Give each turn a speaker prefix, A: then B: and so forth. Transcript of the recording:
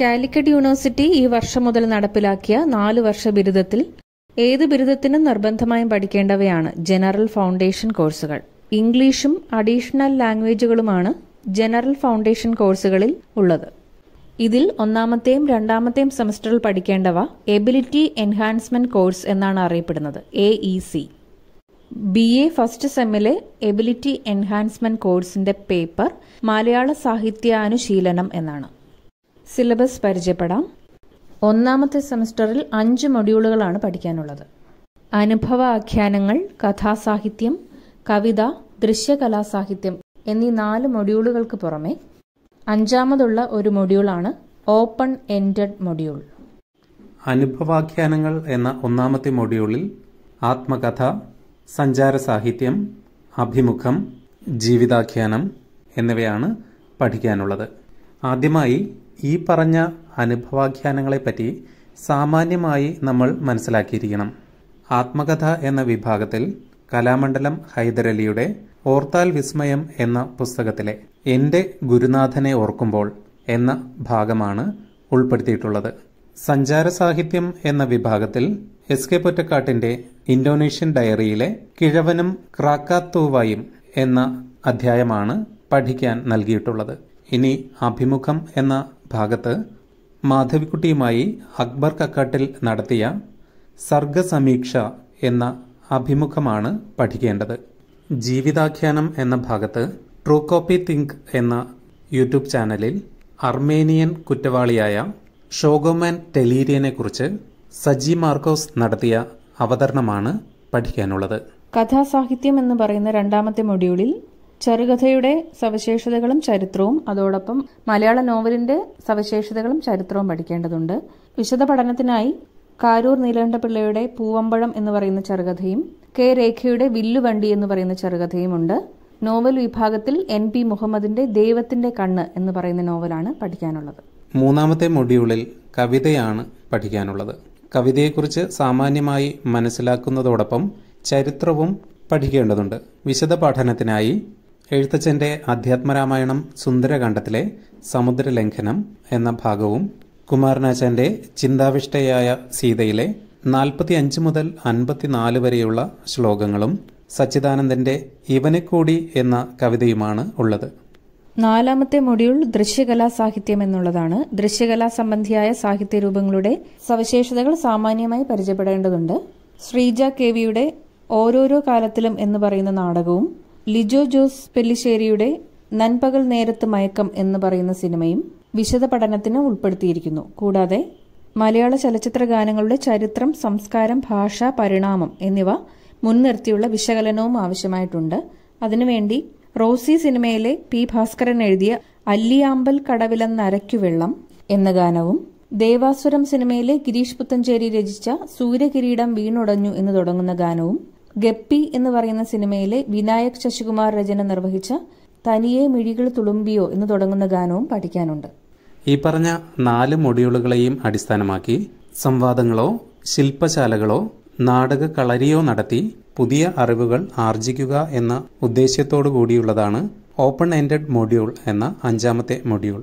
A: Calicut university ഈ വർഷം മുതൽ നടപ്പിലാക്കിയ നാല് വർഷ ബിരുദത്തിൽ ഏത് ബിരുദത്തിനും നിർബന്ധമായും പഠിക്കേണ്ടവയാണ് ജനറൽ ഫൗണ്ടേഷൻ കോഴ്സുകൾ ഇംഗ്ലീഷും അഡീഷണൽ ലാംഗ്വേജുകളുമാണ് ജനറൽ ഫൗണ്ടേഷൻ കോഴ്സുകളിൽ ഉള്ളത് ഇതിൽ ഒന്നാമത്തെയും രണ്ടാമത്തെയും സെമസ്റ്ററിൽ പഠിക്കേണ്ടവ എബിലിറ്റി എൻഹാൻസ്മെന്റ് കോഴ്സ് എന്നാണ് അറിയപ്പെടുന്നത് A E C B A first സെമ്മിലെ എബിലിറ്റി എൻഹാൻസ്മെന്റ് കോഴ്സിന്റെ പേപ്പർ മലയാള സാഹിത്യാനുശീലനം എന്നാണ് സിലബസ് പരിചയപ്പെടാം ഒന്നാമത്തെ സെമസ്റ്ററിൽ അഞ്ച് മൊഡ്യൂളുകളാണ് പഠിക്കാനുള്ളത് അനുഭവ ആഖ്യാനങ്ങൾ കഥാസാഹിത്യം കവിത ദൃശ്യകലാസാഹിത്യം എന്നീ നാല് മൊഡ്യൂളുകൾക്ക് പുറമെ അഞ്ചാമതുള്ള ഒരു മൊഡ്യൂളാണ് ഓപ്പൺ എൻഡഡ് മൊഡ്യൂൾ
B: അനുഭവാഖ്യാനങ്ങൾ എന്ന ഒന്നാമത്തെ മൊഡ്യൂളിൽ ആത്മകഥ സഞ്ചാര സാഹിത്യം അഭിമുഖം ജീവിതാഖ്യാനം എന്നിവയാണ് പഠിക്കാനുള്ളത് ആദ്യമായി ഈ പറഞ്ഞ അനുഭവാഖ്യാനങ്ങളെപ്പറ്റി സാമാന്യമായി നമ്മൾ മനസ്സിലാക്കിയിരിക്കണം ആത്മകഥ എന്ന വിഭാഗത്തിൽ കലാമണ്ഡലം ഹൈദരലിയുടെ ഓർത്താൽ വിസ്മയം എന്ന പുസ്തകത്തിലെ എൻ്റെ ഗുരുനാഥനെ ഓർക്കുമ്പോൾ എന്ന ഭാഗമാണ് ഉൾപ്പെടുത്തിയിട്ടുള്ളത് സഞ്ചാര സാഹിത്യം എന്ന വിഭാഗത്തിൽ എസ് കെ പൊറ്റക്കാട്ടിൻ്റെ ഇന്തോനേഷ്യൻ ഡയറിയിലെ കിഴവനും ക്രാക്കാത്തൂവായും എന്ന അധ്യായമാണ് പഠിക്കാൻ നൽകിയിട്ടുള്ളത് ഇനി അഭിമുഖം എന്ന ഭാഗത്ത് മാധവിക്കുട്ടിയുമായി അക്ബർ കക്കാട്ടിൽ നടത്തിയ സർഗസമീക്ഷ എന്ന അഭിമുഖമാണ് പഠിക്കേണ്ടത് ജീവിതാഖ്യാനം എന്ന ഭാഗത്ത് ട്രൂ കോപ്പി തിങ്ക് എന്ന യൂട്യൂബ് ചാനലിൽ അർമേനിയൻ കുറ്റവാളിയായ ഷോഗോമാൻ ടെലീരിയനെക്കുറിച്ച് സജി മാർക്കോസ് നടത്തിയ അവതരണമാണ് പഠിക്കാനുള്ളത്
A: കഥാസാഹിത്യം എന്ന് പറയുന്ന രണ്ടാമത്തെ മൊഡ്യൂളിൽ ചെറുകഥയുടെ സവിശേഷതകളും ചരിത്രവും അതോടൊപ്പം മലയാള നോവലിന്റെ സവിശേഷതകളും ചരിത്രവും പഠിക്കേണ്ടതുണ്ട് വിശദ പഠനത്തിനായി കാരൂർ നീലകണ്ഠപിള്ളയുടെ പൂവമ്പഴം എന്ന് പറയുന്ന ചെറുകഥയും കെ രേഖയുടെ വില്ലുവണ്ടി എന്ന് പറയുന്ന ചെറുകഥയുമുണ്ട് നോവൽ വിഭാഗത്തിൽ എൻ പി മുഹമ്മദിന്റെ ദൈവത്തിന്റെ കണ്ണ് എന്ന് പറയുന്ന നോവലാണ് പഠിക്കാനുള്ളത്
B: മൂന്നാമത്തെ മൊഡ്യൂളിൽ കവിതയാണ് പഠിക്കാനുള്ളത് കവിതയെക്കുറിച്ച് സാമാന്യമായി മനസ്സിലാക്കുന്നതോടൊപ്പം ചരിത്രവും പഠിക്കേണ്ടതുണ്ട് വിശദ പഠനത്തിനായി എഴുത്തച്ഛൻ്റെ അധ്യാത്മരാമായണം സുന്ദരകാണ്ഡത്തിലെ സമുദ്രലംഘനം എന്ന ഭാഗവും കുമാരനാശാന്റെ ചിന്താവിഷ്ടയായ സീതയിലെ നാൽപ്പത്തി അഞ്ച് മുതൽ അൻപത്തിനാല് വരെയുള്ള ശ്ലോകങ്ങളും സച്ചിദാനന്ദന്റെ ഇവനെക്കൂടി എന്ന കവിതയുമാണ് ഉള്ളത്
A: നാലാമത്തെ മൊഡ്യൂൾ ദൃശ്യകലാ സാഹിത്യം എന്നുള്ളതാണ് ദൃശ്യകലാ സംബന്ധിയായ സാഹിത്യ രൂപങ്ങളുടെ സവിശേഷതകൾ സാമാന്യമായി പരിചയപ്പെടേണ്ടതുണ്ട് ശ്രീജ കെ വിയുടെ ഓരോരോ കാലത്തിലും എന്ന് പറയുന്ന നാടകവും ലിജോ ജോസ് പെല്ലിശ്ശേരിയുടെ നൻപകൽ നേരത്ത് മയക്കം എന്ന് പറയുന്ന സിനിമയും വിശദ പഠനത്തിന് ഉൾപ്പെടുത്തിയിരിക്കുന്നു കൂടാതെ മലയാള ചലച്ചിത്ര ഗാനങ്ങളുടെ ചരിത്രം സംസ്കാരം ഭാഷ പരിണാമം എന്നിവ മുൻനിർത്തിയുള്ള വിശകലനവും ആവശ്യമായിട്ടുണ്ട് അതിനുവേണ്ടി റോസി സിനിമയിലെ പി ഭാസ്കരൻ എഴുതിയ അല്ലിയാമ്പൽ കടവിലെന്നരയ്ക്കുവെള്ളം എന്ന ഗാനവും ദേവാസുരം സിനിമയിലെ ഗിരീഷ് പുത്തഞ്ചേരി രചിച്ച സൂര്യകിരീടം വീണുടഞ്ഞു എന്ന് തുടങ്ങുന്ന ഗാനവും ഗപ്പി എന്ന് പറയുന്ന സിനിമയിലെ വിനായക് ശശികുമാർ രചന നിർവഹിച്ച തനിയെ മിഴികൾ തുളുമ്പിയോ എന്ന് തുടങ്ങുന്ന ഗാനവും പഠിക്കാനുണ്ട്
B: ഈ പറഞ്ഞ നാല് മൊഡ്യൂളുകളെയും അടിസ്ഥാനമാക്കി സംവാദങ്ങളോ ശില്പശാലകളോ നാടക കളരിയോ നടത്തി പുതിയ അറിവുകൾ ആർജിക്കുക എന്ന ഉദ്ദേശ്യത്തോടു കൂടിയുള്ളതാണ് ഓപ്പൺ എൻഡഡ് മൊഡ്യൂൾ എന്ന അഞ്ചാമത്തെ മൊഡ്യൂൾ